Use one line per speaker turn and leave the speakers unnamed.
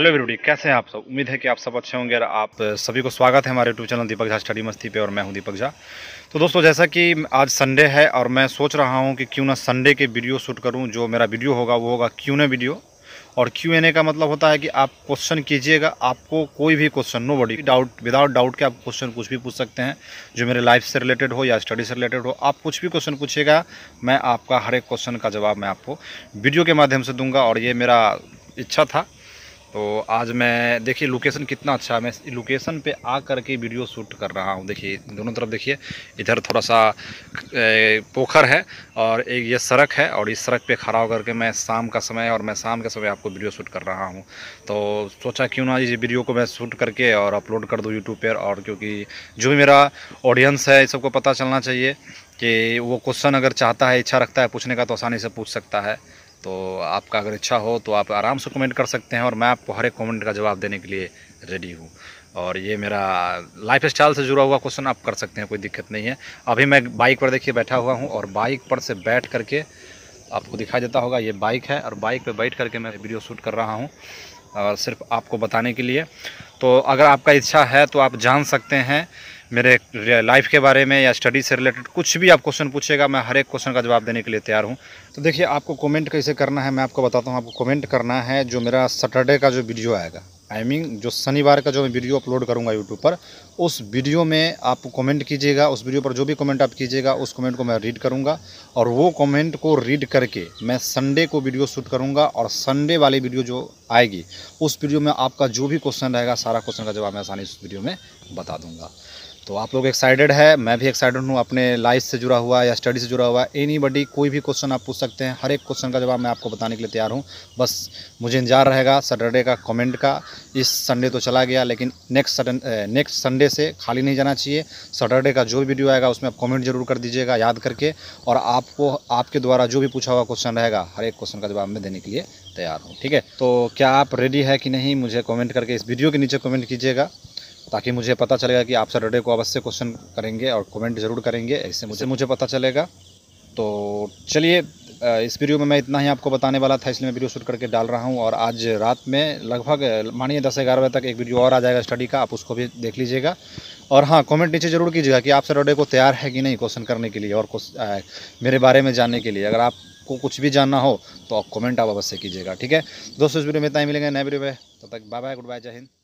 hello everybody कैसे हैं आप सब उम्मीद है कि आप सब अच्छे होंगे और आप सभी को स्वागत है हमारे YouTube channel Deepak Jha study Masti पे और मैं हूं दीपक झा तो दोस्तों जैसा कि आज संडे है और मैं सोच रहा हूं कि क्यों ना संडे के वीडियो शूट करूं जो मेरा वीडियो होगा वो होगा क्यों ना वीडियो और क्यू एन ए का मतलब होता है कि आप क्वेश्चन कीजिएगा आपको कोई भी क्वेश्चन नो बड़ी डाउट विदाउट डाउट के आप क्वेश्चन कुछ भी पूछ सकते हैं जो मेरे लाइफ से रिलेटेड हो या स्टडी से रिलेटेड हो आप कुछ भी क्वेश्चन पूछिएगा मैं आपका हर एक क्वेश्चन का जवाब मैं आपको वीडियो के माध्यम से दूंगा और ये मेरा इच्छा था तो आज मैं देखिए लोकेशन कितना अच्छा है मैं लोकेशन पे आ कर के वीडियो शूट कर रहा हूँ देखिए दोनों तरफ देखिए इधर थोड़ा सा पोखर है और एक ये सड़क है और इस सड़क पे खड़ा होकर के मैं शाम का समय और मैं शाम के समय आपको वीडियो शूट कर रहा हूँ तो सोचा क्यों ना इस वीडियो को मैं शूट करके और अपलोड कर दूँ यूट्यूब पर और क्योंकि जो भी मेरा ऑडियंस है सबको पता चलना चाहिए कि वो क्वेश्चन अगर चाहता है इच्छा रखता है पूछने का तो आसानी से पूछ सकता है तो आपका अगर इच्छा हो तो आप आराम से कमेंट कर सकते हैं और मैं आपको हर एक कमेंट का जवाब देने के लिए रेडी हूँ और ये मेरा लाइफ स्टाइल से जुड़ा हुआ क्वेश्चन आप कर सकते हैं कोई दिक्कत नहीं है अभी मैं बाइक पर देखिए बैठा हुआ हूँ और बाइक पर से बैठ करके आपको दिखाई देता होगा ये बाइक है और बाइक पर बैठ करके मैं वीडियो शूट कर रहा हूँ सिर्फ आपको बताने के लिए तो अगर आपका इच्छा है तो आप जान सकते हैं मेरे लाइफ के बारे में या स्टडी से रिलेटेड कुछ भी आप क्वेश्चन पूछेगा मैं हर एक क्वेश्चन का जवाब देने के लिए तैयार हूँ तो देखिए आपको कमेंट कैसे करना है मैं आपको बताता हूँ आपको कमेंट करना है जो मेरा सैटरडे का जो वीडियो आएगा आई I मीन mean, जो शनिवार का जो मैं वीडियो अपलोड करूँगा यूट्यूब पर उस वीडियो में आप कमेंट कीजिएगा उस वीडियो पर जो भी कमेंट आप कीजिएगा उस कमेंट को मैं रीड करूँगा और वो कमेंट को रीड करके मैं संडे को वीडियो शूट करूँगा और संडे वाली वीडियो जो आएगी उस वीडियो में आपका जो भी क्वेश्चन रहेगा सारा क्वेश्चन का जवाब मैं आसानी उस वीडियो में बता दूँगा तो आप लोग एक्साइटेड है मैं भी एक्साइटेड हूँ अपने लाइफ से जुड़ा हुआ या स्टडी से जुड़ा हुआ एनी बडी कोई भी क्वेश्चन आप पूछ सकते हैं हर एक क्वेश्चन का जवाब मैं आपको बताने के लिए तैयार हूँ बस मुझे इंतजार रहेगा सैटरडे का कमेंट का इस संडे तो चला गया लेकिन नेक्स्ट नेक्स्ट संडे से खाली नहीं जाना चाहिए सैटरडे का जो वीडियो आएगा उसमें आप कॉमेंट जरूर कर दीजिएगा याद करके और आपको आपके द्वारा जो भी पूछा हुआ क्वेश्चन रहेगा हर एक क्वेश्चन का जवाब मैं देने के लिए तैयार हूँ ठीक है तो क्या आप रेडी है कि नहीं मुझे कॉमेंट करके इस वीडियो के नीचे कॉमेंट कीजिएगा ताकि मुझे पता चलेगा कि आप सैटरडे को अवश्य क्वेश्चन करेंगे और कमेंट ज़रूर करेंगे इससे मुझे मुझे पता चलेगा तो चलिए इस वीडियो में मैं इतना ही आपको बताने वाला था इसलिए मैं वीडियो शूट करके डाल रहा हूँ और आज रात में लगभग मानिए दस ग्यारह बजे तक एक वीडियो और आ जाएगा स्टडी का आप उसको भी देख लीजिएगा और हाँ कमेंट नीचे जरूर कीजिएगा कि आप सैटरडे को तैयार है कि नहीं क्वेश्चन करने के लिए और आ, मेरे बारे में जानने के लिए अगर आपको कुछ भी जानना हो तो आप कमेंट आप अवश्य कीजिएगा ठीक है दोस्तों इस वीडियो में इतना ही मिलेंगे नए वीडियो में तब तक बाय बाय गुड बाय जय हिंद